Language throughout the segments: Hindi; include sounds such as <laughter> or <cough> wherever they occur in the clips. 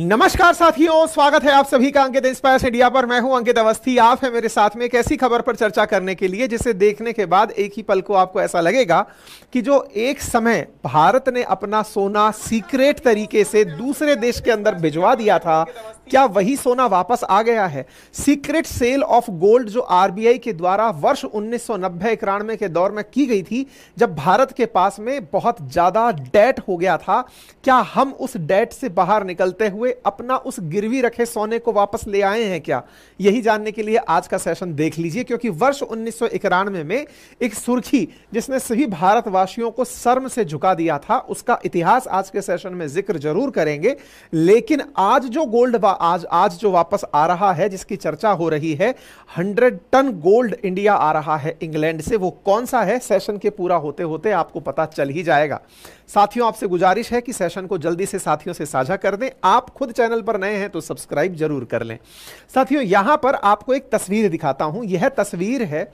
नमस्कार साथियों स्वागत है आप सभी का अंकित इंस्पायर इंडिया पर मैं हूं अंकित अवस्थी आप हैं मेरे साथ में एक ऐसी खबर पर चर्चा करने के लिए जिसे देखने के बाद एक ही पल को आपको ऐसा लगेगा कि जो एक समय भारत ने अपना सोना सीक्रेट तरीके से दूसरे देश के अंदर भिजवा दिया था क्या वही सोना वापस आ गया है सीक्रेट सेल ऑफ गोल्ड जो आरबीआई के द्वारा वर्ष उन्नीस सौ नब्बे के दौर में की गई थी जब भारत के पास में बहुत ज्यादा डेट हो गया था क्या हम उस डेट से बाहर निकलते हुए अपना उस गिरवी रखे सोने को वापस ले आए हैं क्या यही जानने के लिए आज का सेशन देख लीजिए क्योंकि वर्ष उन्नीस में, में एक सुर्खी जिसने सभी भारतवासियों को शर्म से झुका दिया था उसका इतिहास आज के सेशन में जिक्र जरूर करेंगे लेकिन आज जो गोल्ड आज आज जो वापस आ रहा है जिसकी चर्चा हो रही है हंड्रेड टन गोल्ड इंडिया आ रहा है इंग्लैंड से वो कौन सा है सेशन के पूरा होते होते आपको पता चल ही जाएगा साथियों आपसे गुजारिश है कि सेशन को जल्दी से साथियों से साझा कर दें आप खुद चैनल पर नए हैं तो सब्सक्राइब जरूर कर लें साथियों यहां पर आपको एक तस्वीर दिखाता हूं यह तस्वीर है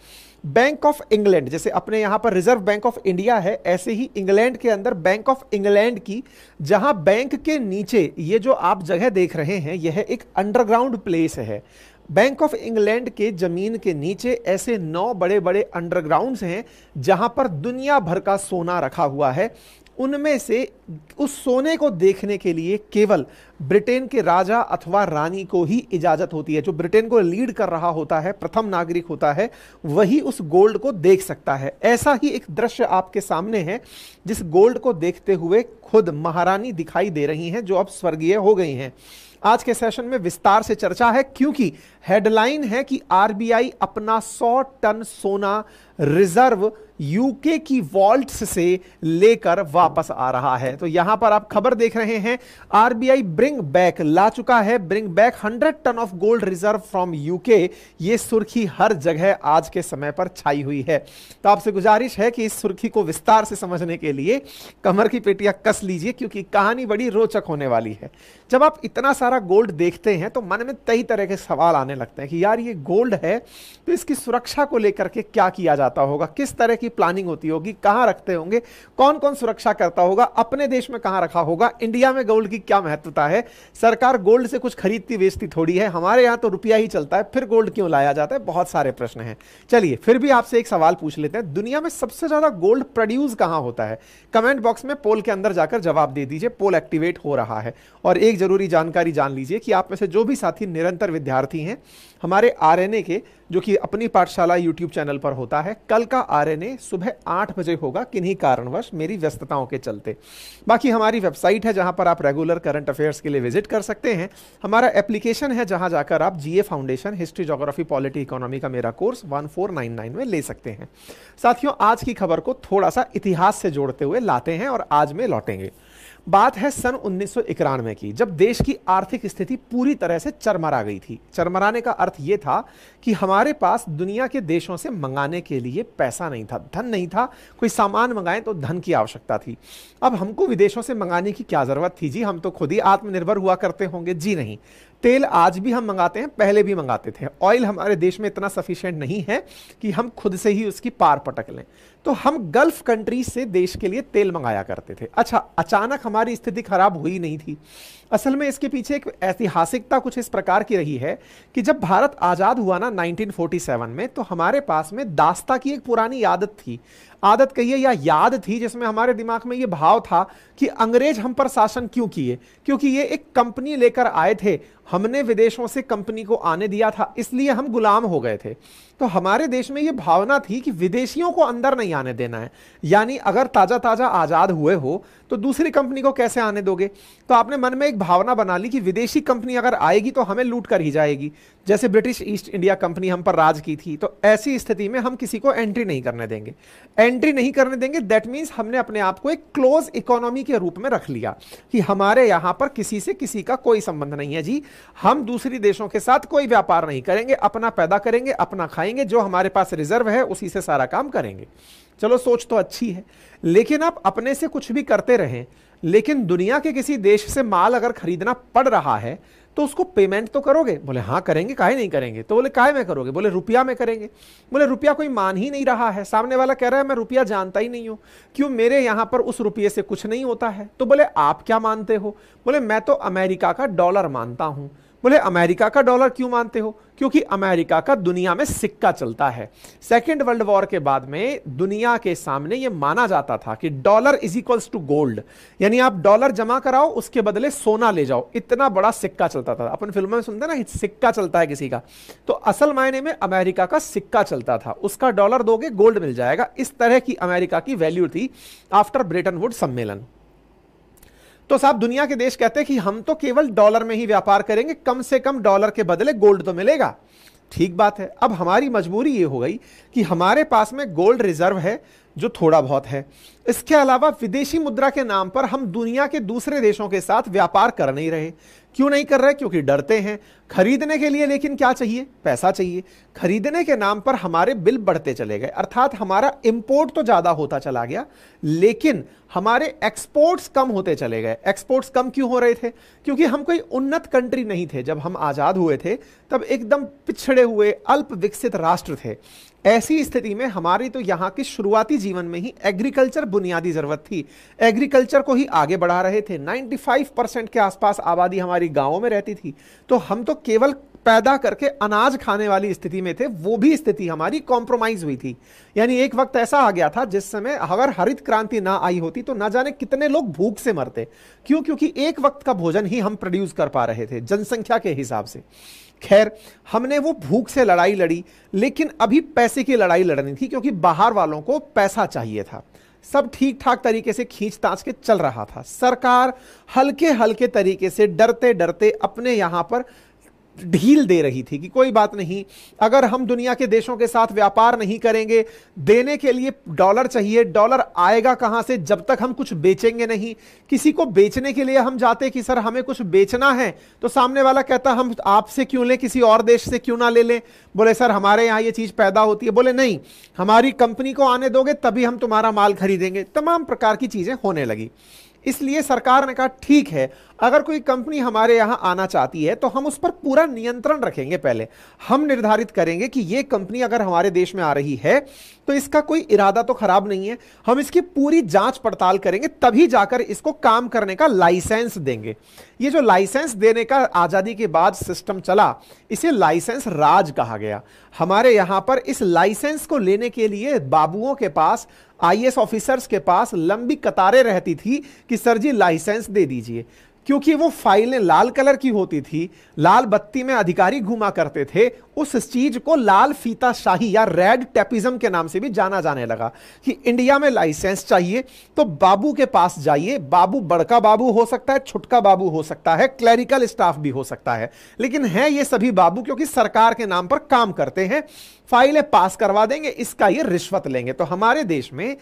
बैंक ऑफ इंग्लैंड जैसे अपने यहां पर रिजर्व बैंक ऑफ इंडिया है ऐसे ही इंग्लैंड के अंदर बैंक ऑफ इंग्लैंड की जहां बैंक के नीचे ये जो आप जगह देख रहे हैं यह एक अंडरग्राउंड प्लेस है बैंक ऑफ इंग्लैंड के जमीन के नीचे ऐसे नौ बड़े बड़े अंडरग्राउंड्स हैं जहां पर दुनिया भर का सोना रखा हुआ है उनमें से उस सोने को देखने के लिए केवल ब्रिटेन के राजा अथवा रानी को ही इजाजत होती है जो ब्रिटेन को लीड कर रहा होता है प्रथम नागरिक होता है वही उस गोल्ड को देख सकता है ऐसा ही एक दृश्य आपके सामने है जिस गोल्ड को देखते हुए खुद महारानी दिखाई दे रही हैं जो अब स्वर्गीय हो गई हैं आज के सेशन में विस्तार से चर्चा है क्योंकि हेडलाइन है कि आरबीआई अपना 100 टन सोना रिजर्व यूके की वॉल्ट से लेकर वापस आ रहा है तो यहां पर आप खबर देख रहे हैं आरबीआई ब्रिंग बैक ला चुका है bring back 100 ton of gold reserve from UK ये सुर्खी हर जगह आज के समय पर छाई हुई है तो आपसे गुजारिश है कि इस सुर्खी को विस्तार से समझने के लिए कमर की पेटियां कस लीजिए क्योंकि कहानी बड़ी रोचक होने वाली है जब आप इतना सारा गोल्ड देखते हैं तो मन में कई तरह के सवाल आने लगते हैं कि यार ये गोल्ड है तो इसकी सुरक्षा को लेकर के क्या किया जाता होगा किस तरह की प्लानिंग होती होगी कहाँ रखते होंगे कौन कौन सुरक्षा करता होगा अपने देश में कहाँ रखा होगा इंडिया में गोल्ड की क्या महत्वता है सरकार गोल्ड से कुछ खरीदती बेचती थोड़ी है हमारे यहाँ तो रुपया ही चलता है फिर गोल्ड क्यों लाया जाता है बहुत सारे प्रश्न हैं चलिए फिर भी आपसे एक सवाल पूछ लेते हैं दुनिया में सबसे ज़्यादा गोल्ड प्रोड्यूस कहाँ होता है कमेंट बॉक्स में पोल के अंदर जाकर जवाब दे दीजिए पोल एक्टिवेट हो रहा है और एक जरूरी जानकारी जान लीजिए कि आप में से जो भी साथी निरंतर विद्यार्थी हैं हमारे आरएनए के जो कि अपनी पाठशाला यूट्यूब चैनल पर होता है कल का आरएनए सुबह आठ बजे होगा किन्हीं कारणवश मेरी व्यस्तताओं के चलते बाकी हमारी वेबसाइट है जहां पर आप रेगुलर करंट अफेयर्स के लिए विजिट कर सकते हैं हमारा एप्लीकेशन है जहां जाकर आप GA foundation history geography polity economy का मेरा कोर्स वन में ले सकते हैं साथियों आज की खबर को थोड़ा सा इतिहास से जोड़ते हुए लाते हैं और आज में लौटेंगे बात है सन उन्नीस की जब देश की आर्थिक स्थिति पूरी तरह से चरमरा गई थी चरमराने का अर्थ ये था कि हमारे पास दुनिया के देशों से मंगाने के लिए पैसा नहीं था धन नहीं था कोई सामान मंगाएं तो धन की आवश्यकता थी अब हमको विदेशों से मंगाने की क्या ज़रूरत थी जी हम तो खुद ही आत्मनिर्भर हुआ करते होंगे जी नहीं तेल आज भी हम मंगाते हैं पहले भी मंगाते थे ऑयल हमारे देश में इतना सफिशियंट नहीं है कि हम खुद से ही उसकी पार पटक लें तो हम गल्फ कंट्री से देश के लिए तेल मंगाया करते थे अच्छा अचानक हमारी स्थिति खराब हुई नहीं थी असल में इसके पीछे एक ऐतिहासिकता कुछ इस प्रकार की रही है कि जब भारत आज़ाद हुआ ना 1947 में तो हमारे पास में दास्ता की एक पुरानी आदत थी आदत कहिए या याद थी जिसमें हमारे दिमाग में ये भाव था कि अंग्रेज हम पर शासन क्यों किए क्योंकि ये एक कंपनी लेकर आए थे हमने विदेशों से कंपनी को आने दिया था इसलिए हम गुलाम हो गए थे तो हमारे देश में ये भावना थी कि विदेशियों को अंदर नहीं आने देना है यानी अगर ताज़ा ताज़ा आज़ाद हुए हो तो दूसरी कंपनी को कैसे आने दोगे तो आपने मन में एक भावना बना ली कि विदेशी कंपनी अगर आएगी तो हमें लूट कर ही जाएगी जैसे ब्रिटिश ईस्ट इंडिया कंपनी हम पर राज की थी तो ऐसी स्थिति में हम किसी को एंट्री नहीं करने देंगे एंट्री नहीं करने देंगे दैट मीन्स हमने अपने आप को एक क्लोज इकोनॉमी के रूप में रख लिया कि हमारे यहाँ पर किसी से किसी का कोई संबंध नहीं है जी हम दूसरी देशों के साथ कोई व्यापार नहीं करेंगे अपना पैदा करेंगे अपना खाएंगे जो हमारे पास रिजर्व है उसी से सारा काम करेंगे चलो सोच तो अच्छी है लेकिन आप अपने से कुछ भी करते रहें लेकिन दुनिया के किसी देश से माल अगर खरीदना पड़ रहा है तो उसको पेमेंट तो करोगे बोले हाँ करेंगे काहे नहीं करेंगे तो बोले काहे में करोगे बोले रुपया में करेंगे बोले रुपया कोई मान ही नहीं रहा है सामने वाला कह रहा है मैं रुपया जानता ही नहीं हूं क्यों मेरे यहां पर उस रुपये से कुछ नहीं होता है तो बोले आप क्या मानते हो बोले मैं तो अमेरिका का डॉलर मानता हूं बोले अमेरिका का डॉलर क्यों मानते हो क्योंकि अमेरिका का दुनिया में सिक्का चलता है सेकेंड वर्ल्ड वॉर के बाद में दुनिया के सामने यह माना जाता था कि dollar is equals to gold यानी आप डॉलर जमा कराओ उसके बदले सोना ले जाओ इतना बड़ा सिक्का चलता था अपन फिल्मों में सुनते ना सिक्का चलता है किसी का तो असल मायने में अमेरिका का सिक्का चलता था उसका डॉलर दोगे गोल्ड मिल जाएगा इस तरह की अमेरिका की वैल्यू थी आफ्टर ब्रिटन वुड सम्मेलन तो साहब दुनिया के देश कहते हैं कि हम तो केवल डॉलर में ही व्यापार करेंगे कम से कम डॉलर के बदले गोल्ड तो मिलेगा ठीक बात है अब हमारी मजबूरी ये हो गई कि हमारे पास में गोल्ड रिजर्व है जो थोड़ा बहुत है इसके अलावा विदेशी मुद्रा के नाम पर हम दुनिया के दूसरे देशों के साथ व्यापार कर नहीं रहे क्यों नहीं कर रहे क्योंकि डरते हैं खरीदने के लिए लेकिन क्या चाहिए पैसा चाहिए खरीदने के नाम पर हमारे बिल बढ़ते चले गए अर्थात हमारा इंपोर्ट तो ज़्यादा होता चला गया लेकिन हमारे एक्सपोर्ट्स कम होते चले गए एक्सपोर्ट्स कम क्यों हो रहे थे क्योंकि हम कोई उन्नत कंट्री नहीं थे जब हम आज़ाद हुए थे तब एकदम पिछड़े हुए अल्प विकसित राष्ट्र थे ऐसी स्थिति में हमारी तो यहाँ की शुरुआती जीवन में ही एग्रीकल्चर बुनियादी ज़रूरत थी एग्रीकल्चर को ही आगे बढ़ा रहे थे 95 परसेंट के आसपास आबादी हमारी गांवों में रहती थी तो हम तो केवल पैदा करके अनाज खाने वाली स्थिति में थे वो भी स्थिति हमारी कॉम्प्रोमाइज हुई थी यानी एक वक्त ऐसा आ गया था जिस समय अगर हरित क्रांति ना आई होती तो ना जाने कितने लोग भूख से मरते क्यों क्योंकि एक वक्त का भोजन ही हम प्रोड्यूस कर पा रहे थे जनसंख्या के हिसाब से खैर हमने वो भूख से लड़ाई लड़ी लेकिन अभी पैसे की लड़ाई लड़नी थी क्योंकि बाहर वालों को पैसा चाहिए था सब ठीक ठाक तरीके से खींच तांच के चल रहा था सरकार हल्के हल्के तरीके से डरते डरते अपने यहाँ पर ढील दे रही थी कि कोई बात नहीं अगर हम दुनिया के देशों के साथ व्यापार नहीं करेंगे देने के लिए डॉलर चाहिए डॉलर आएगा कहां से जब तक हम कुछ बेचेंगे नहीं किसी को बेचने के लिए हम जाते कि सर हमें कुछ बेचना है तो सामने वाला कहता हम आपसे क्यों लें किसी और देश से क्यों ना ले लें बोले सर हमारे यहाँ ये चीज़ पैदा होती है बोले नहीं हमारी कंपनी को आने दोगे तभी हम तुम्हारा माल खरीदेंगे तमाम प्रकार की चीज़ें होने लगी इसलिए सरकार ने कहा ठीक है अगर कोई कंपनी हमारे यहां आना चाहती है तो हम उस पर पूरा नियंत्रण रखेंगे पहले हम निर्धारित करेंगे कि यह कंपनी अगर हमारे देश में आ रही है तो इसका कोई इरादा तो खराब नहीं है हम इसकी पूरी जांच पड़ताल करेंगे तभी जाकर इसको काम करने का लाइसेंस देंगे ये जो लाइसेंस देने का आज़ादी के बाद सिस्टम चला इसे लाइसेंस राज कहा गया हमारे यहां पर इस लाइसेंस को लेने के लिए बाबुओं के पास आईएएस ऑफिसर्स के पास लंबी कतारें रहती थी कि सर जी लाइसेंस दे दीजिए क्योंकि वो फाइलें लाल कलर की होती थी लाल बत्ती में अधिकारी घुमा करते थे उस चीज को लाल फीता शाही या रेड टेपिज्म के नाम से भी जाना जाने लगा कि इंडिया में लाइसेंस चाहिए तो बाबू के पास जाइए बाबू बड़का बाबू हो सकता है छुटका बाबू हो सकता है क्लरिकल स्टाफ भी हो सकता है लेकिन है ये सभी बाबू क्योंकि सरकार के नाम पर काम करते हैं फाइलें पास करवा देंगे इसका ये रिश्वत लेंगे तो हमारे देश में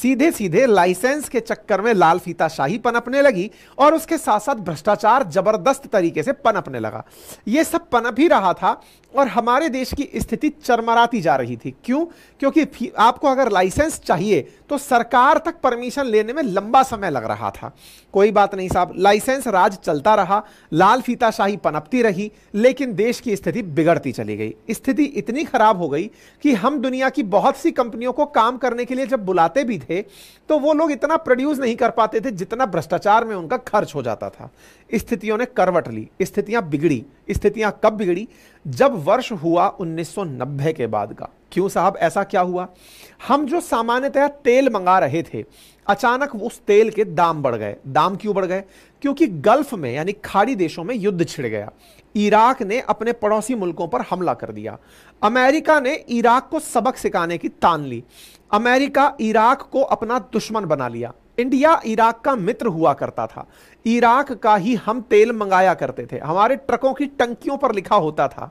सीधे सीधे लाइसेंस के चक्कर में लाल फीता शाही पनपने लगी और उसके साथ साथ भ्रष्टाचार जबरदस्त तरीके से पनपने लगा ये सब पनप ही रहा था और हमारे देश की स्थिति चरमराती जा रही थी क्यों क्योंकि आपको अगर लाइसेंस चाहिए तो सरकार तक परमिशन लेने में लंबा समय लग रहा था कोई बात नहीं साहब लाइसेंस राज चलता रहा लाल फीताशाही पनपती रही लेकिन देश की स्थिति बिगड़ती चली गई स्थिति इतनी खराब हो गई कि हम दुनिया की बहुत सी कंपनियों को काम करने के लिए जब बुलाते भी थे तो वो लोग इतना प्रोड्यूस नहीं कर पाते थे जितना भ्रष्टाचार में उनका खर्च हो जाता था स्थितियों ने करवट ली स्थितियां बिगड़ी स्थितियां कब बिगड़ी जब वर्ष हुआ 1990 के बाद का क्यों साहब ऐसा क्या हुआ हम जो सामान्यतः तेल मंगा रहे थे अचानक उस तेल के दाम बढ़ गए दाम क्यों बढ़ गए क्योंकि गल्फ में यानी खाड़ी देशों में युद्ध छिड़ गया इराक ने अपने पड़ोसी मुल्कों पर हमला कर दिया अमेरिका ने इराक को सबक सिखाने की तान ली अमेरिका इराक को अपना दुश्मन बना लिया इंडिया इराक का मित्र हुआ करता था इराक का ही हम तेल मंगाया करते थे हमारे ट्रकों की टंकियों पर लिखा होता था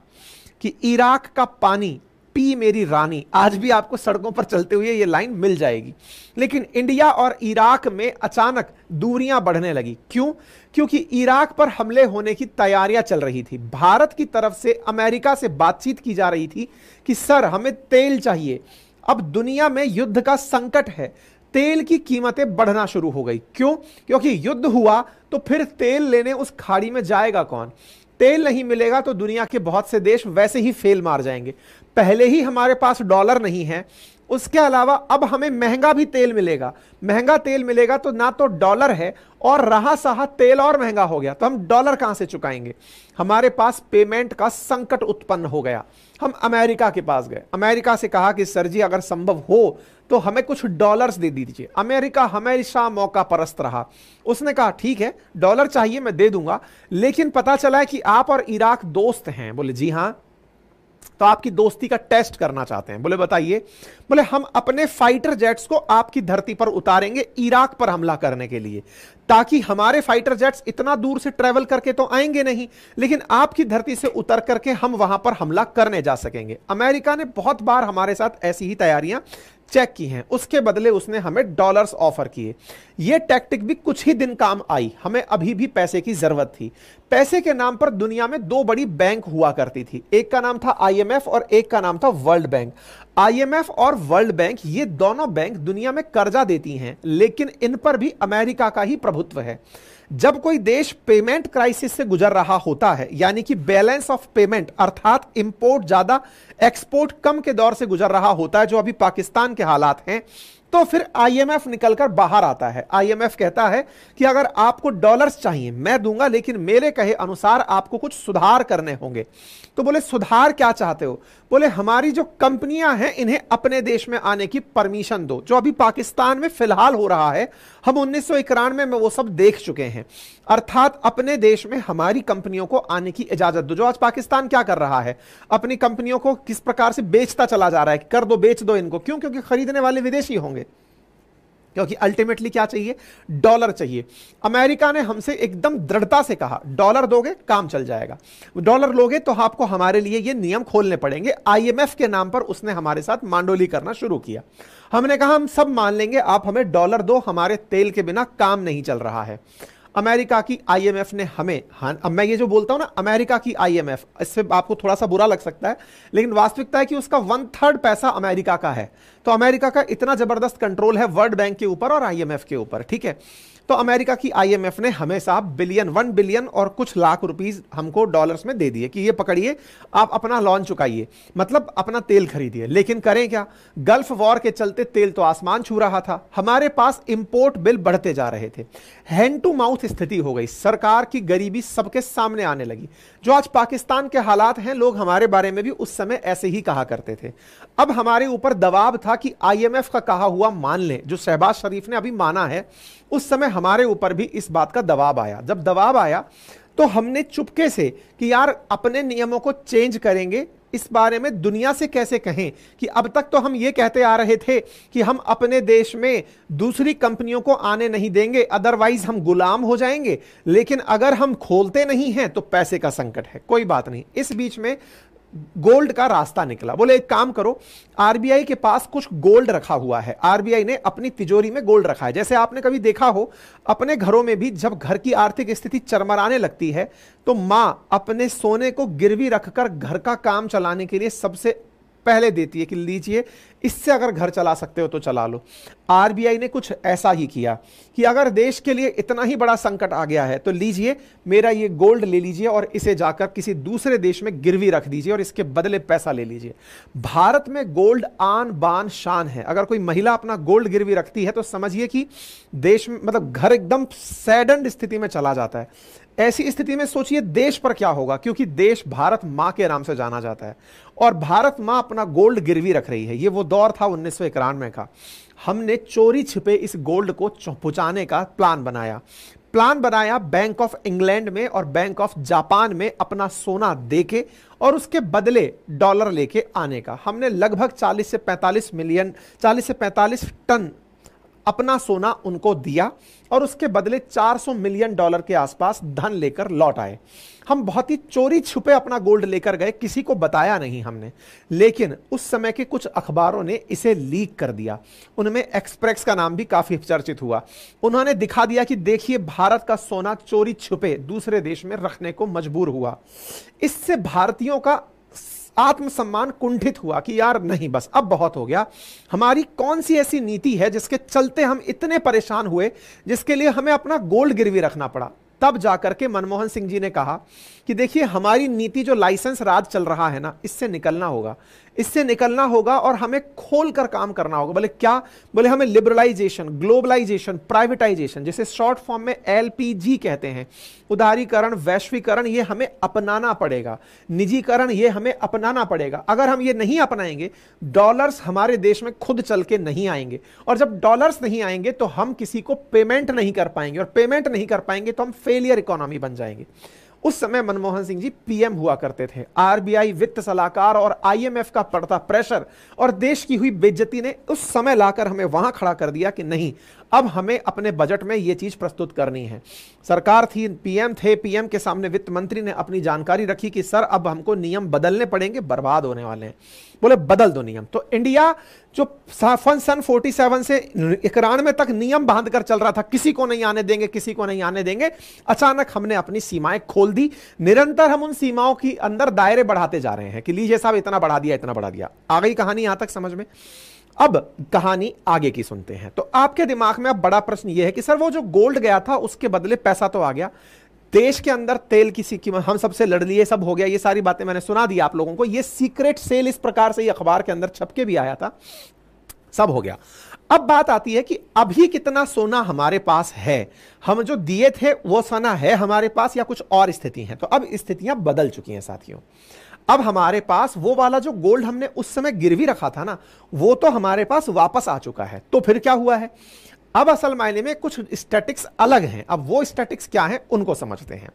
कि इराक का पानी पी मेरी रानी आज भी आपको सड़कों पर चलते हुए ये लाइन मिल जाएगी लेकिन इंडिया और इराक में अचानक दूरियां बढ़ने लगी क्यों क्योंकि इराक पर हमले होने की तैयारियां चल रही थी भारत की तरफ से अमेरिका से बातचीत की जा रही थी कि सर हमें तेल चाहिए अब दुनिया में युद्ध का संकट है तेल की कीमतें बढ़ना शुरू हो गई क्यों क्योंकि युद्ध हुआ तो फिर तेल लेने उस खाड़ी में जाएगा कौन तेल नहीं मिलेगा तो दुनिया के बहुत से देश वैसे ही फेल मार जाएंगे पहले ही हमारे पास डॉलर नहीं है उसके अलावा अब हमें महंगा भी तेल मिलेगा महंगा तेल मिलेगा तो ना तो डॉलर है और रहा सहा तेल और महंगा हो गया तो हम डॉलर कहां से चुकाएंगे हमारे पास पेमेंट का संकट उत्पन्न हो गया हम अमेरिका के पास गए अमेरिका से कहा कि सर जी अगर संभव हो तो हमें कुछ डॉलर्स दे दीजिए अमेरिका हमेशा मौका परस्त रहा उसने कहा ठीक है डॉलर चाहिए मैं दे दूंगा लेकिन पता चला है कि आप और इराक दोस्त हैं बोले जी हाँ तो आपकी दोस्ती का टेस्ट करना चाहते हैं बोले बताइए बोले हम अपने फाइटर जेट्स को आपकी धरती पर उतारेंगे इराक पर हमला करने के लिए ताकि हमारे फाइटर जेट्स इतना दूर से ट्रेवल करके तो आएंगे नहीं लेकिन आपकी धरती से उतर करके हम वहां पर हमला करने जा सकेंगे अमेरिका ने बहुत बार हमारे साथ ऐसी ही तैयारियां चेक की हैं उसके बदले उसने हमें डॉलर्स ऑफर किए ये टैक्टिक भी कुछ ही दिन काम आई हमें अभी भी पैसे की जरूरत थी पैसे के नाम पर दुनिया में दो बड़ी बैंक हुआ करती थी एक का नाम था आईएमएफ और एक का नाम था वर्ल्ड बैंक आईएमएफ और वर्ल्ड बैंक ये दोनों बैंक दुनिया में कर्जा देती हैं लेकिन इन पर भी अमेरिका का ही प्रभुत्व है जब कोई देश पेमेंट क्राइसिस से गुजर रहा होता है यानी कि बैलेंस ऑफ पेमेंट अर्थात इंपोर्ट ज्यादा एक्सपोर्ट कम के दौर से गुजर रहा होता है जो अभी पाकिस्तान के हालात हैं तो फिर आईएमएफ निकलकर बाहर आता है आईएमएफ कहता है कि अगर आपको डॉलर्स चाहिए मैं दूंगा लेकिन मेरे कहे अनुसार आपको कुछ सुधार करने होंगे तो बोले सुधार क्या चाहते हो बोले हमारी जो कंपनियां हैं इन्हें अपने देश में आने की परमिशन दो जो अभी पाकिस्तान में फिलहाल हो रहा है हम उन्नीस में, में वो सब देख चुके हैं अर्थात अपने देश में हमारी कंपनियों को आने की इजाजत दो जो आज पाकिस्तान क्या कर रहा है अपनी कंपनियों को किस प्रकार से बेचता चला जा रहा है कर दो बेच दो इनको क्यों क्योंकि खरीदने वाले विदेशी होंगे क्योंकि अल्टीमेटली क्या चाहिए डॉलर चाहिए अमेरिका ने हमसे एकदम दृढ़ता से कहा डॉलर दोगे काम चल जाएगा डॉलर लोगे तो आपको हमारे लिए ये नियम खोलने पड़ेंगे आईएमएफ के नाम पर उसने हमारे साथ मांडोली करना शुरू किया हमने कहा हम सब मान लेंगे आप हमें डॉलर दो हमारे तेल के बिना काम नहीं चल रहा है अमेरिका की आईएमएफ ने हमें हाँ अब मैं ये जो बोलता हूं ना अमेरिका की आईएमएफ इससे आपको थोड़ा सा बुरा लग सकता है लेकिन वास्तविकता है कि उसका वन थर्ड पैसा अमेरिका का है तो अमेरिका का इतना जबरदस्त कंट्रोल है वर्ल्ड बैंक के ऊपर और आईएमएफ के ऊपर ठीक है तो अमेरिका की आईएमएफ ने हमेशा बिलियन वन बिलियन और कुछ लाख रुपीस हमको डॉलर्स में दे दिए कि ये पकड़िए आप अपना लॉन चुकाइए मतलब अपना तेल खरीदिए लेकिन करें क्या गल्फ वॉर के चलते तेल तो आसमान छू रहा था हमारे पास इंपोर्ट बिल बढ़ते जा रहे थे हैंड टू माउथ स्थिति हो गई सरकार की गरीबी सबके सामने आने लगी जो आज पाकिस्तान के हालात हैं लोग हमारे बारे में भी उस समय ऐसे ही कहा करते थे अब हमारे ऊपर दबाव था कि आईएमएफ का कहा हुआ मान लें जो शहबाज शरीफ ने अभी माना है उस समय हमारे ऊपर भी इस बात का दबाव आया जब दबाव आया तो हमने चुपके से कि यार अपने नियमों को चेंज करेंगे इस बारे में दुनिया से कैसे कहें कि अब तक तो हम ये कहते आ रहे थे कि हम अपने देश में दूसरी कंपनियों को आने नहीं देंगे अदरवाइज हम गुलाम हो जाएंगे लेकिन अगर हम खोलते नहीं हैं तो पैसे का संकट है कोई बात नहीं इस बीच में गोल्ड का रास्ता निकला बोले एक काम करो आरबीआई के पास कुछ गोल्ड रखा हुआ है आरबीआई ने अपनी तिजोरी में गोल्ड रखा है जैसे आपने कभी देखा हो अपने घरों में भी जब घर की आर्थिक स्थिति चरमराने लगती है तो मां अपने सोने को गिरवी रखकर घर का काम चलाने के लिए सबसे पहले देती है कि लीजिए इससे अगर घर चला सकते हो तो चला लो आरबीआई ने कुछ ऐसा ही किया कि अगर देश के लिए इतना ही बड़ा संकट आ गया है तो लीजिए मेरा ये गोल्ड ले लीजिए और इसे जाकर किसी दूसरे देश में गिरवी रख दीजिए और इसके बदले पैसा ले लीजिए भारत में गोल्ड आन बान शान है अगर कोई महिला अपना गोल्ड गिरवी रखती है तो समझिए कि देश में मतलब घर एकदम सैडन स्थिति में चला जाता है ऐसी स्थिति में सोचिए देश पर क्या होगा क्योंकि देश भारत माँ के नाम से जाना जाता है और भारत माँ अपना गोल्ड गिरवी रख रही है ये वो दौर था उन्नीस सौ इक्यानवे का हमने चोरी छिपे इस गोल्ड को पहुंचाने का प्लान बनाया प्लान बनाया बैंक ऑफ इंग्लैंड में और बैंक ऑफ जापान में अपना सोना देके और उसके बदले डॉलर लेके आने का हमने लगभग 40 से 45 मिलियन 40 से 45 टन अपना सोना उनको दिया और उसके बदले 400 मिलियन डॉलर के आसपास धन लेकर लौट आए हम बहुत ही चोरी छुपे अपना गोल्ड लेकर गए किसी को बताया नहीं हमने लेकिन उस समय के कुछ अखबारों ने इसे लीक कर दिया उनमें एक्सप्रेस का नाम भी काफ़ी चर्चित हुआ उन्होंने दिखा दिया कि देखिए भारत का सोना चोरी छुपे दूसरे देश में रखने को मजबूर हुआ इससे भारतीयों का आत्मसम्मान कुंठित हुआ कि यार नहीं बस अब बहुत हो गया हमारी कौन सी ऐसी नीति है जिसके चलते हम इतने परेशान हुए जिसके लिए हमें अपना गोल्ड गिरवी रखना पड़ा तब जाकर के मनमोहन सिंह जी ने कहा कि देखिए हमारी नीति जो लाइसेंस राज चल रहा है ना इससे निकलना होगा इससे निकलना होगा और हमें खोल कर काम करना होगा बोले क्या बोले हमें लिबरलाइजेशन ग्लोबलाइजेशन प्राइवेटाइजेशन जिसे शॉर्ट फॉर्म में एल कहते हैं उदारीकरण वैश्वीकरण ये हमें अपनाना पड़ेगा निजीकरण ये हमें अपनाना पड़ेगा अगर हम ये नहीं अपनाएंगे डॉलर्स हमारे देश में खुद चल के नहीं आएंगे और जब डॉलर्स नहीं आएंगे तो हम किसी को पेमेंट नहीं कर पाएंगे और पेमेंट नहीं कर पाएंगे तो हम फेलियर इकोनॉमी बन जाएंगे उस समय मनमोहन सिंह जी पीएम हुआ करते थे आरबीआई वित्त सलाहकार और आईएमएफ का पड़ता प्रेशर और देश की हुई बेज्जती ने उस समय लाकर हमें वहां खड़ा कर दिया कि नहीं अब हमें अपने बजट में ये चीज़ प्रस्तुत करनी है सरकार थी पीएम थे पीएम के सामने वित्त मंत्री ने अपनी जानकारी रखी कि सर अब हमको नियम बदलने पड़ेंगे बर्बाद होने वाले हैं बोले बदल दो नियम तो इंडिया जो फन सन 47 से इकानवे तक नियम बांध कर चल रहा था किसी को नहीं आने देंगे किसी को नहीं आने देंगे अचानक हमने अपनी सीमाएं खोल दी निरंतर हम उन सीमाओं के अंदर दायरे बढ़ाते जा रहे हैं कि लीजिए साहब इतना बढ़ा दिया इतना बढ़ा दिया आ गई कहानी यहां तक समझ में अब कहानी आगे की सुनते हैं तो आपके दिमाग में अब बड़ा प्रश्न यह है कि सर वो जो गोल्ड गया था उसके बदले पैसा तो आ गया देश के अंदर तेल की कीमत हम सबसे लड़ लिए सब हो गया ये सारी बातें मैंने सुना दी आप लोगों को ये सीक्रेट सेल इस प्रकार से अखबार के अंदर छपके भी आया था सब हो गया अब बात आती है कि अभी कितना सोना हमारे पास है हम जो दिए थे वो सोना है हमारे पास या कुछ और स्थिति है तो अब स्थितियां बदल चुकी हैं साथियों अब हमारे पास वो वाला जो गोल्ड हमने उस समय गिरवी रखा था ना वो तो हमारे पास वापस आ चुका है तो फिर क्या हुआ है अब असल मायने में कुछ स्टैटिक्स अलग हैं अब वो स्टैटिक्स क्या हैं उनको समझते हैं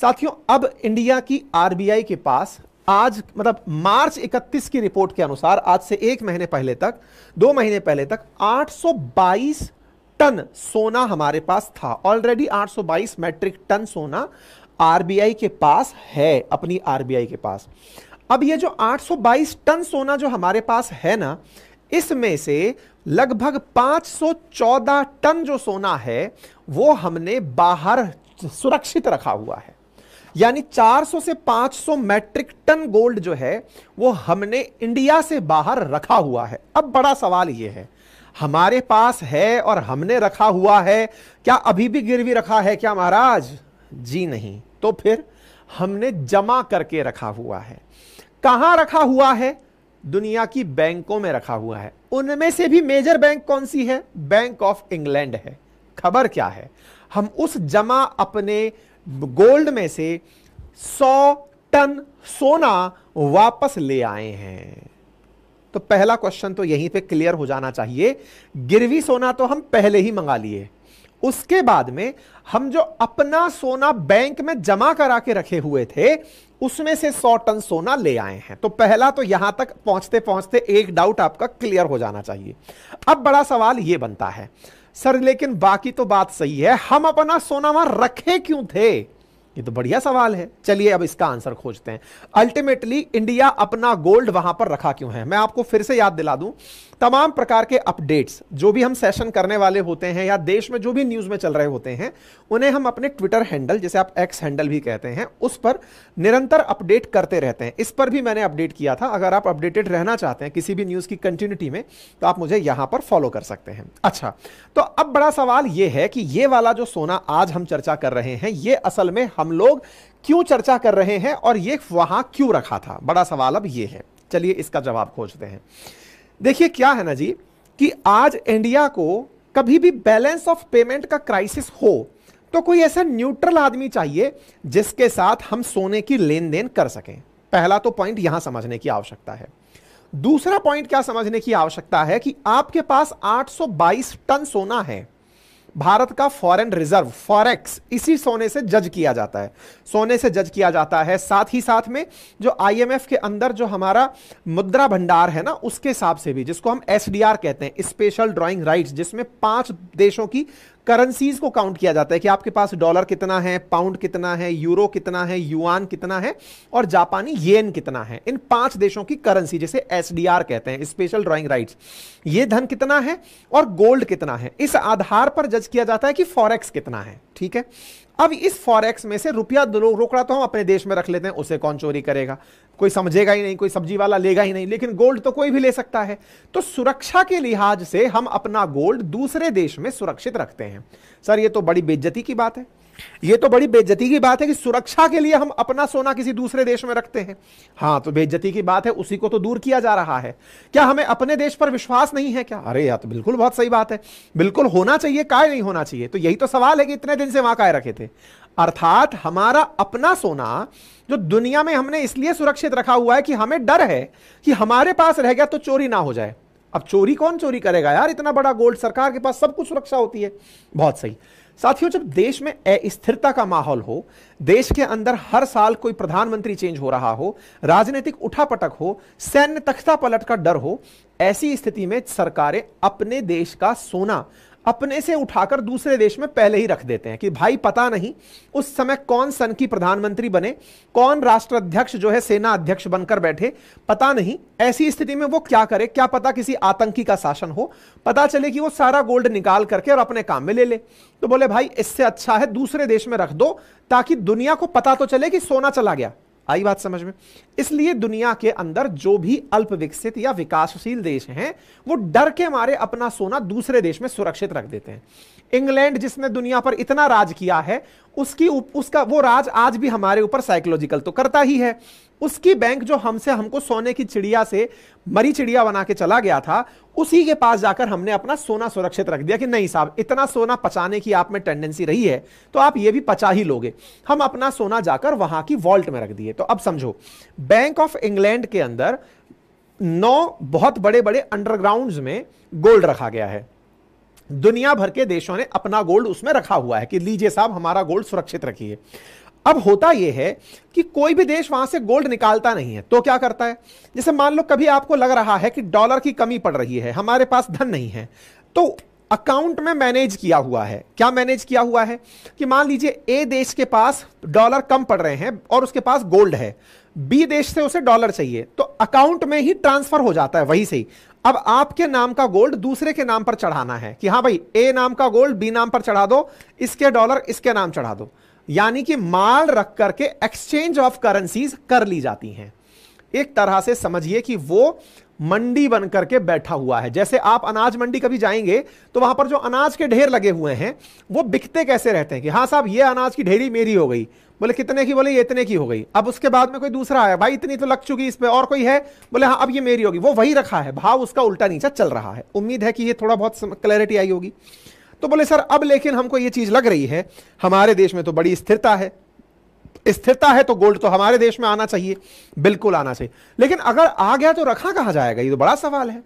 साथियों अब इंडिया की आरबीआई के पास आज मतलब मार्च 31 की रिपोर्ट के अनुसार आज से एक महीने पहले तक दो महीने पहले तक 822 टन सोना हमारे पास था ऑलरेडी 822 मैट्रिक टन सोना आरबीआई के पास है अपनी आरबीआई के पास अब ये जो 822 टन सोना जो हमारे पास है ना इसमें से लगभग 514 टन जो सोना है वो हमने बाहर सुरक्षित रखा हुआ है यानी 400 से 500 मैट्रिक टन गोल्ड जो है वो हमने इंडिया से बाहर रखा हुआ है अब बड़ा सवाल ये है हमारे पास है और हमने रखा हुआ है क्या अभी भी गिरवी रखा है क्या महाराज जी नहीं तो फिर हमने जमा करके रखा हुआ है कहां रखा हुआ है दुनिया की बैंकों में रखा हुआ है उनमें से भी मेजर बैंक कौन सी है बैंक ऑफ इंग्लैंड है खबर क्या है हम उस जमा अपने गोल्ड में से 100 टन सोना वापस ले आए हैं तो पहला क्वेश्चन तो यहीं पे क्लियर हो जाना चाहिए गिरवी सोना तो हम पहले ही मंगा लिए उसके बाद में हम जो अपना सोना बैंक में जमा करा के रखे हुए थे उसमें से सौ टन सोना ले आए हैं तो पहला तो यहां तक पहुंचते पहुंचते एक डाउट आपका क्लियर हो जाना चाहिए अब बड़ा सवाल यह बनता है सर लेकिन बाकी तो बात सही है हम अपना सोना वहां रखे क्यों थे ये तो बढ़िया सवाल है चलिए अब इसका आंसर खोजते हैं अल्टीमेटली इंडिया अपना गोल्ड वहां पर रखा क्यों है मैं आपको फिर से याद दिला दूं तमाम प्रकार के अपडेट्स जो भी हम सेशन करने वाले होते हैं या देश में जो भी न्यूज़ में चल रहे होते हैं उन्हें हम अपने ट्विटर हैंडल जिसे आप एक्स हैंडल भी कहते हैं उस पर निरंतर अपडेट करते रहते हैं इस पर भी मैंने अपडेट किया था अगर आप अपडेटेड रहना चाहते हैं किसी भी न्यूज़ की कंटिन्यूटी में तो आप मुझे यहां पर फॉलो कर सकते हैं अच्छा तो अब बड़ा सवाल ये है कि ये वाला जो सोना आज हम चर्चा कर रहे हैं ये असल में हम लोग क्यों चर्चा कर रहे हैं और ये वहां क्यों रखा था बड़ा सवाल अब ये है चलिए इसका जवाब खोजते हैं देखिए क्या है ना जी कि आज इंडिया को कभी भी बैलेंस ऑफ पेमेंट का क्राइसिस हो तो कोई ऐसा न्यूट्रल आदमी चाहिए जिसके साथ हम सोने की लेन देन कर सकें पहला तो पॉइंट यहां समझने की आवश्यकता है दूसरा पॉइंट क्या समझने की आवश्यकता है कि आपके पास 822 टन सोना है भारत का फॉरेन रिजर्व फॉरेक्स इसी सोने से जज किया जाता है सोने से जज किया जाता है साथ ही साथ में जो आईएमएफ के अंदर जो हमारा मुद्रा भंडार है ना उसके हिसाब से भी जिसको हम एसडीआर कहते हैं स्पेशल ड्राइंग राइट्स जिसमें पांच देशों की करेंसीज को काउंट किया जाता है कि आपके पास डॉलर कितना है पाउंड कितना है यूरो कितना है युआन कितना है और जापानी येन कितना है इन पांच देशों की करेंसी जैसे एसडीआर कहते हैं स्पेशल ड्राइंग राइट ये धन कितना है और गोल्ड कितना है इस आधार पर जज किया जाता है कि फॉरेक्स कितना है ठीक है अब इस फॉरेक्स में से रुपया रोकड़ा तो हम अपने देश में रख लेते हैं उसे कौन चोरी करेगा कोई समझेगा ही नहीं कोई सब्जी वाला लेगा ही नहीं लेकिन गोल्ड तो कोई भी ले सकता है तो सुरक्षा के लिहाज से हम अपना गोल्ड दूसरे देश में सुरक्षित रखते हैं सर ये तो बड़ी बेज्जती की बात है ये तो बड़ी बेज्जती की बात है कि सुरक्षा के लिए हम अपना सोना किसी दूसरे देश में रखते हैं हाँ तो बेज्जती की बात है उसी को तो दूर किया जा रहा है क्या हमें अपने देश पर विश्वास नहीं है क्या अरे यार तो बिल्कुल बहुत सही बात है बिल्कुल होना चाहिए काय नहीं होना चाहिए तो यही तो सवाल है कि इतने दिन से वहां काय रखे थे अर्थात हमारा अपना सोना जो दुनिया में हमने इसलिए सुरक्षित रखा हुआ है कि हमें डर है कि हमारे पास रह गया तो चोरी ना हो जाए अब चोरी कौन चोरी करेगा यार इतना बड़ा गोल्ड सरकार के पास सब कुछ सुरक्षा होती है बहुत सही साथियों जब देश में अस्थिरता का माहौल हो देश के अंदर हर साल कोई प्रधानमंत्री चेंज हो रहा हो राजनीतिक उठापटक हो सैन्य तख्ता पलट का डर हो ऐसी स्थिति में सरकारें अपने देश का सोना अपने से उठाकर दूसरे देश में पहले ही रख देते हैं कि भाई पता नहीं उस समय कौन सन की प्रधानमंत्री बने कौन राष्ट्राध्यक्ष जो है सेना अध्यक्ष बनकर बैठे पता नहीं ऐसी स्थिति में वो क्या करे क्या पता किसी आतंकी का शासन हो पता चले कि वो सारा गोल्ड निकाल करके और अपने काम में ले ले तो बोले भाई इससे अच्छा है दूसरे देश में रख दो ताकि दुनिया को पता तो चले कि सोना चला गया आई बात समझ में इसलिए दुनिया के अंदर जो भी अल्प विकसित या विकासशील देश हैं वो डर के मारे अपना सोना दूसरे देश में सुरक्षित रख देते हैं इंग्लैंड जिसने दुनिया पर इतना राज किया है उसकी उसका वो राज आज भी हमारे ऊपर साइकोलॉजिकल तो करता ही है उसकी बैंक जो हमसे हमको सोने की चिड़िया से मरी चिड़िया बना के चला गया था उसी के पास जाकर हमने अपना सोना सुरक्षित रख दिया कि नहीं साहब इतना सोना पचाने की आप में टेंडेंसी रही है तो आप यह भी पचा ही लोगे हम अपना सोना जाकर वहां की वॉल्ट में रख दिए तो अब समझो बैंक ऑफ इंग्लैंड के अंदर नौ बहुत बड़े बड़े अंडरग्राउंड में गोल्ड रखा गया है दुनिया भर के देशों ने अपना गोल्ड उसमें रखा हुआ है कि लीजिए साहब हमारा गोल्ड सुरक्षित रखिए अब होता यह है कि कोई भी देश वहां से गोल्ड निकालता नहीं है तो क्या करता है जैसे मान लो कभी आपको लग रहा है कि डॉलर की कमी पड़ रही है हमारे पास धन नहीं है तो अकाउंट में मैनेज किया हुआ है क्या मैनेज किया हुआ है कि मान लीजिए ए देश के पास डॉलर कम पड़ रहे हैं और उसके पास गोल्ड है बी देश से उसे डॉलर चाहिए तो अकाउंट में ही ट्रांसफर हो जाता है वही से ही अब आपके नाम का गोल्ड दूसरे के नाम पर चढ़ाना है कि हाँ भाई ए नाम का गोल्ड बी नाम पर चढ़ा दो इसके डॉलर इसके नाम चढ़ा दो यानी कि माल रख करके एक्सचेंज ऑफ करेंसीज कर ली जाती हैं एक तरह से समझिए कि वो मंडी बन करके बैठा हुआ है जैसे आप अनाज मंडी कभी जाएंगे तो वहां पर जो अनाज के ढेर लगे हुए हैं वो बिकते कैसे रहते हैं कि हाँ साहब ये अनाज की ढेरी मेरी हो गई बोले कितने की बोले ये इतने की हो गई अब उसके बाद में कोई दूसरा आया भाई इतनी तो लग चुकी इस पर और कोई है बोले हाँ अब ये मेरी होगी वो वही रखा है भाव उसका उल्टा नीचा चल रहा है उम्मीद है कि ये थोड़ा बहुत क्लैरिटी आई होगी तो बोले सर अब लेकिन हमको ये चीज लग रही है हमारे देश में तो बड़ी स्थिरता है स्थिरता है तो गोल्ड तो हमारे देश में आना चाहिए बिल्कुल आना चाहिए लेकिन अगर आ गया तो रखा कहा जाएगा ये तो बड़ा सवाल है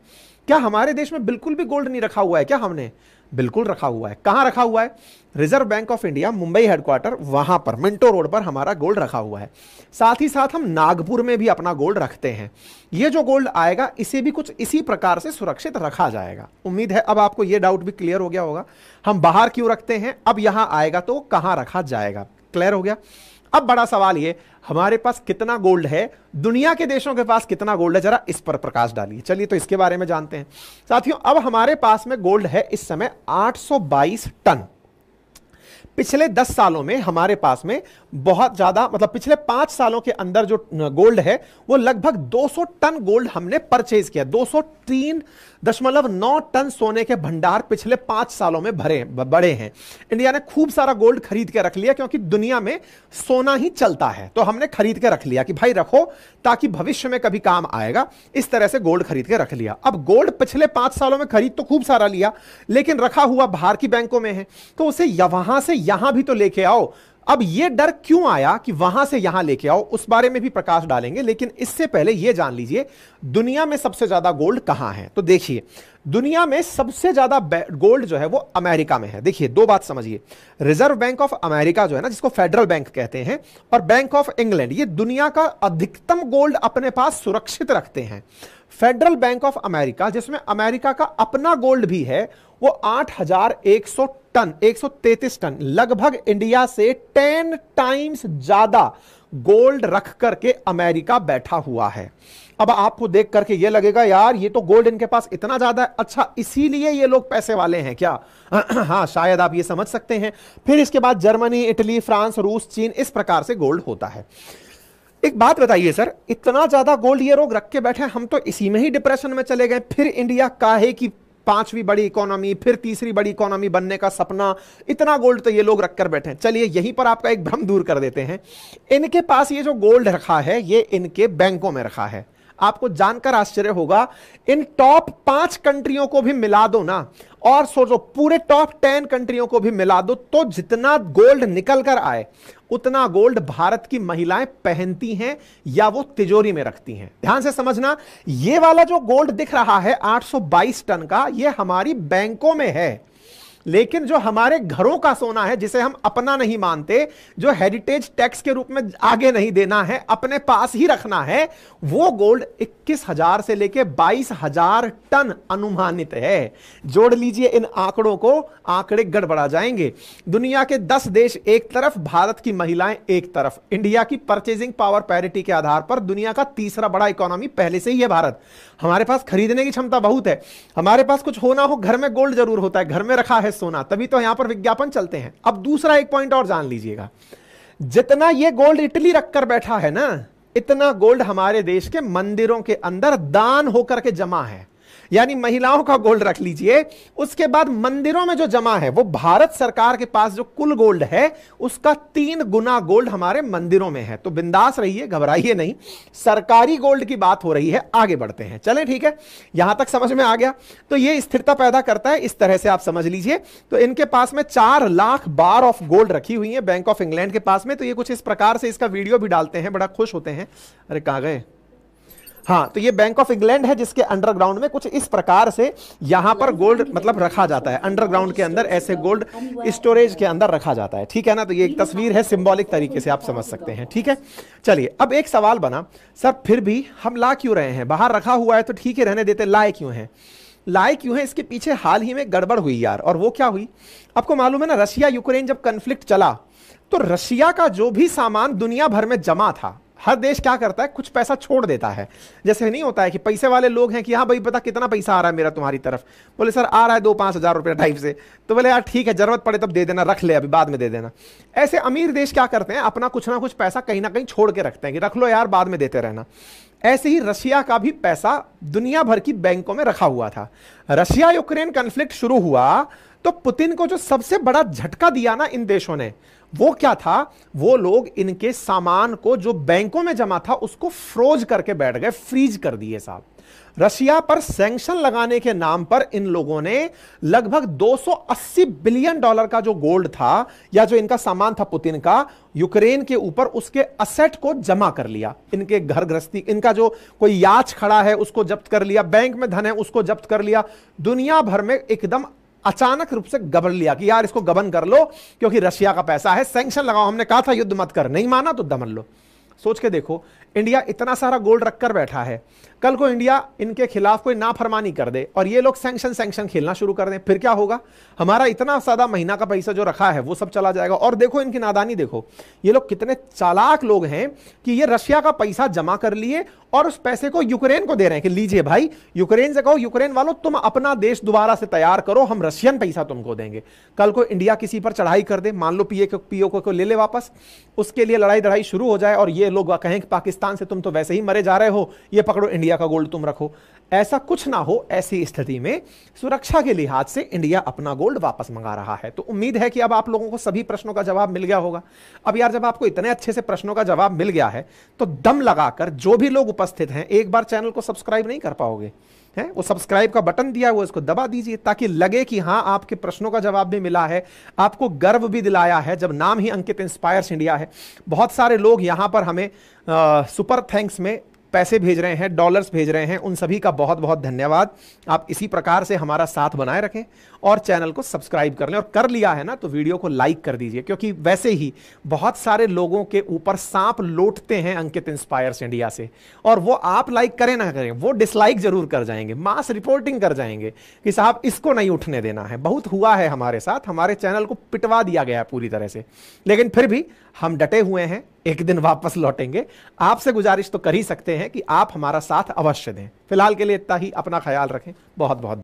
क्या हमारे देश में बिल्कुल भी गोल्ड नहीं रखा हुआ है क्या हमने बिल्कुल रखा हुआ है कहां रखा हुआ है Reserve Bank of India Mumbai headquarter वहां पर मिंटो रोड पर हमारा गोल्ड रखा हुआ है साथ ही साथ हम नागपुर में भी अपना गोल्ड रखते हैं ये जो गोल्ड आएगा इसे भी कुछ इसी प्रकार से सुरक्षित रखा जाएगा उम्मीद है अब आपको ये डाउट भी क्लियर हो गया होगा हम बाहर क्यों रखते हैं अब यहां आएगा तो कहां रखा जाएगा क्लियर हो गया अब बड़ा सवाल ये हमारे पास कितना गोल्ड है दुनिया के देशों के पास कितना गोल्ड है जरा इस पर प्रकाश डालिए चलिए तो इसके बारे में जानते हैं साथियों अब हमारे पास में गोल्ड है इस समय 822 टन पिछले दस सालों में हमारे पास में बहुत ज्यादा मतलब पिछले पांच सालों के अंदर जो गोल्ड है वो लगभग 200 टन गोल्ड हमने परचेज किया 203 दशमलव नौ टन सोने के भंडार पिछले पांच सालों में भरे बड़े हैं इंडिया ने खूब सारा गोल्ड खरीद के रख लिया क्योंकि दुनिया में सोना ही चलता है तो हमने खरीद के रख लिया कि भाई रखो ताकि भविष्य में कभी काम आएगा इस तरह से गोल्ड खरीद के रख लिया अब गोल्ड पिछले पांच सालों में खरीद तो खूब सारा लिया लेकिन रखा हुआ बाहर की बैंकों में है तो उसे वहां से यहां भी तो लेके आओ अब यह डर क्यों आया कि वहां से यहां लेके आओ उस बारे में भी प्रकाश डालेंगे लेकिन इससे पहले यह जान लीजिए दुनिया में सबसे ज्यादा गोल्ड कहां है तो देखिए दुनिया में सबसे ज्यादा गोल्ड जो है वो अमेरिका में है देखिए दो बात समझिए रिजर्व बैंक ऑफ अमेरिका जो है ना जिसको फेडरल बैंक कहते हैं और बैंक ऑफ इंग्लैंड ये दुनिया का अधिकतम गोल्ड अपने पास सुरक्षित रखते हैं फेडरल बैंक ऑफ अमेरिका जिसमें अमेरिका का अपना गोल्ड भी है वो 8,100 टन 133 टन लगभग इंडिया से 10 टाइम्स ज्यादा गोल्ड रख करके अमेरिका बैठा हुआ है अब आपको देख करके ये लगेगा यार ये तो गोल्ड इनके पास इतना ज्यादा है अच्छा इसीलिए ये लोग पैसे वाले हैं क्या <clears throat> हाँ शायद आप ये समझ सकते हैं फिर इसके बाद जर्मनी इटली फ्रांस रूस चीन इस प्रकार से गोल्ड होता है एक बात बताइए सर इतना ज्यादा गोल्ड ये लोग रख के बैठे हम तो इसी में ही डिप्रेशन में चले गए फिर इंडिया काहे की पांचवी बड़ी इकोनॉमी फिर तीसरी बड़ी इकोनॉमी बनने का सपना इतना गोल्ड तो ये लोग रखकर बैठे हैं चलिए यहीं पर आपका एक भ्रम दूर कर देते हैं इनके पास ये जो गोल्ड रखा है ये इनके बैंकों में रखा है आपको जानकर आश्चर्य होगा इन टॉप पांच कंट्रियों को भी मिला दो ना और सोचो पूरे टॉप टेन कंट्रियों को भी मिला दो तो जितना गोल्ड निकल कर आए उतना गोल्ड भारत की महिलाएं पहनती हैं या वो तिजोरी में रखती हैं ध्यान से समझना ये वाला जो गोल्ड दिख रहा है 822 टन का ये हमारी बैंकों में है लेकिन जो हमारे घरों का सोना है जिसे हम अपना नहीं मानते जो हेरिटेज टैक्स के रूप में आगे नहीं देना है अपने पास ही रखना है वो गोल्ड इक्कीस हजार से लेके बाईस हजार टन अनुमानित है जोड़ लीजिए इन आंकड़ों को आंकड़े गड़बड़ा जाएंगे दुनिया के दस देश एक तरफ भारत की महिलाएं एक तरफ इंडिया की परचेजिंग पावर पैरिटी के आधार पर दुनिया का तीसरा बड़ा इकोनॉमी पहले से ही है भारत हमारे पास खरीदने की क्षमता बहुत है हमारे पास कुछ होना हो घर में गोल्ड जरूर होता है घर में रखा है सोना तभी तो यहां पर विज्ञापन चलते हैं अब दूसरा एक पॉइंट और जान लीजिएगा जितना ये गोल्ड इटली रखकर बैठा है ना इतना गोल्ड हमारे देश के मंदिरों के अंदर दान होकर के जमा है यानी महिलाओं का गोल्ड रख लीजिए उसके बाद मंदिरों में जो जमा है वो भारत सरकार के पास जो कुल गोल्ड है उसका तीन गुना गोल्ड हमारे मंदिरों में है तो बिंदास रहिए घबराइए नहीं सरकारी गोल्ड की बात हो रही है आगे बढ़ते हैं चले ठीक है यहां तक समझ में आ गया तो ये स्थिरता पैदा करता है इस तरह से आप समझ लीजिए तो इनके पास में चार लाख बार ऑफ गोल्ड रखी हुई है बैंक ऑफ इंग्लैंड के पास में तो ये कुछ इस प्रकार से इसका वीडियो भी डालते हैं बड़ा खुश होते हैं अरे कहा गए हाँ तो ये बैंक ऑफ इंग्लैंड है जिसके अंडरग्राउंड में कुछ इस प्रकार से यहाँ पर गोल्ड मतलब रखा जाता है अंडरग्राउंड के अंदर ऐसे गोल्ड स्टोरेज के अंदर रखा जाता है ठीक है ना तो ये एक तस्वीर है सिंबॉलिक तरीके से आप समझ सकते हैं ठीक है चलिए अब एक सवाल बना सर फिर भी हम ला क्यों रहे हैं बाहर रखा हुआ है तो ठीक ही रहने देते लाए क्यों है लाए क्यों है इसके पीछे हाल ही में गड़बड़ हुई यार और वो क्या हुई आपको मालूम है ना रशिया यूक्रेन जब कंफ्लिक्ट चला तो रशिया का जो भी सामान दुनिया भर में जमा था हर देश क्या करता है कुछ पैसा छोड़ देता है जैसे नहीं होता है कि पैसे वाले लोग हैं कि हाँ भाई पता कितना पैसा आ रहा है मेरा तुम्हारी तरफ बोले सर आ रहा है दो पांच हज़ार रुपया टाइप से तो बोले यार हाँ, ठीक है ज़रूरत पड़े तब दे देना रख ले अभी बाद में दे देना ऐसे अमीर देश क्या करते हैं अपना कुछ ना कुछ पैसा कहीं ना कहीं छोड़ के रखते हैं कि रख लो यार बाद में देते रहना ऐसे ही रशिया का भी पैसा दुनिया भर की बैंकों में रखा हुआ था रशिया यूक्रेन कंफ्लिक्ट शुरू हुआ तो पुतिन को जो सबसे बड़ा झटका दिया ना इन देशों ने वो क्या था वो लोग इनके सामान को जो बैंकों में जमा था उसको फ्रोज करके बैठ गए फ्रीज कर दिए साहब रशिया पर सैंक्शन लगाने के नाम पर इन लोगों ने लगभग 280 बिलियन डॉलर का जो गोल्ड था या जो इनका सामान था पुतिन का यूक्रेन के ऊपर उसके असेट को जमा कर लिया इनके घर गृहस्थी इनका जो कोई याच खड़ा है उसको जब्त कर लिया बैंक में धन है उसको जब्त कर लिया दुनिया भर में एकदम अचानक रूप से गबन लिया कि यार इसको गबन कर लो क्योंकि रशिया का पैसा है सैंक्शन लगाओ हमने कहा था युद्ध मत कर नहीं माना तो दमन लो सोच के देखो इंडिया इतना सारा गोल्ड रखकर बैठा है कल को इंडिया इनके खिलाफ कोई नाफरमानी कर दे और ये लोग सैंक्शन सैंक्शन खेलना शुरू कर दें फिर क्या होगा हमारा इतना सादा महीना का पैसा जो रखा है वो सब चला जाएगा और देखो इनकी नादानी देखो ये लोग कितने चालाक लोग हैं कि ये रशिया का पैसा जमा कर लिए और उस पैसे को यूक्रेन को दे रहे हैं कि लीजिए भाई यूक्रेन से कहो यूक्रेन वालों तुम अपना देश दोबारा से तैयार करो हम रशियन पैसा तुमको देंगे कल को इंडिया किसी पर चढ़ाई कर दे मान लो पीए को पीओ को, को ले ले वापस उसके लिए लड़ाई लड़ाई शुरू हो जाए और ये लोग कहें कि पाकिस्तान से तुम तो वैसे ही मरे जा रहे हो ये पकड़ो इंडिया का गोल्ड तुम रखो ऐसा कुछ ना हो ऐसी स्थिति में सुरक्षा के लिहाज से इंडिया अपना गोल्ड वापस मंगा रहा है तो उम्मीद है कि अब आप लोगों को सभी प्रश्नों का जवाब मिल गया होगा अब यार जब आपको इतने अच्छे से प्रश्नों का जवाब मिल गया है तो दम लगाकर जो भी लोग उपस्थित हैं एक बार चैनल को सब्सक्राइब नहीं कर पाओगे है वो सब्सक्राइब का बटन दिया हुआ इसको दबा दीजिए ताकि लगे कि हाँ आपके प्रश्नों का जवाब भी मिला है आपको गर्व भी दिलाया है जब नाम ही अंकित इंस्पायर्स इंडिया है बहुत सारे लोग यहां पर हमें आ, सुपर थैंक्स में पैसे भेज रहे हैं डॉलर्स भेज रहे हैं उन सभी का बहुत बहुत धन्यवाद आप इसी प्रकार से हमारा साथ बनाए रखें और चैनल को सब्सक्राइब कर लें और कर लिया है ना तो वीडियो को लाइक कर दीजिए क्योंकि वैसे ही बहुत सारे लोगों के ऊपर सांप लौटते हैं अंकित इंस्पायर्स इंडिया से और वो आप लाइक करें ना करें वो डिसलाइक जरूर कर जाएंगे मास रिपोर्टिंग कर जाएंगे कि साहब इसको नहीं उठने देना है बहुत हुआ है हमारे साथ हमारे चैनल को पिटवा दिया गया पूरी तरह से लेकिन फिर भी हम डटे हुए हैं एक दिन वापस लौटेंगे आपसे गुजारिश तो कर ही सकते हैं कि आप हमारा साथ अवश्य दें फिलहाल के लिए इतना ही अपना ख्याल रखें बहुत बहुत